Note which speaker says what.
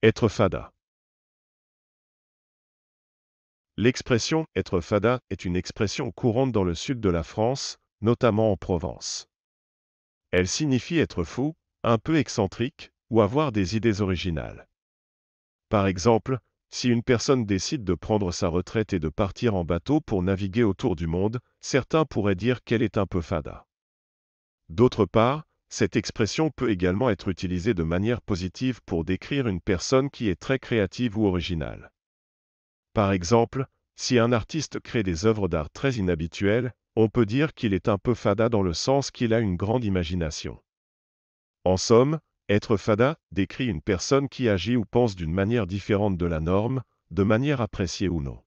Speaker 1: Être fada.
Speaker 2: L'expression être fada est une expression courante dans le sud de la France, notamment en Provence. Elle signifie être fou, un peu excentrique ou avoir des idées originales. Par exemple, si une personne décide de prendre sa retraite et de partir en bateau pour naviguer autour du monde, certains pourraient dire qu'elle est un peu fada. D'autre part, cette expression peut également être utilisée de manière positive pour décrire une personne qui est très créative ou originale. Par exemple, si un artiste crée des œuvres d'art très inhabituelles, on peut dire qu'il est un peu fada dans le sens qu'il a une grande imagination. En somme, être fada décrit une personne qui agit ou pense d'une manière différente de la norme, de manière appréciée ou non.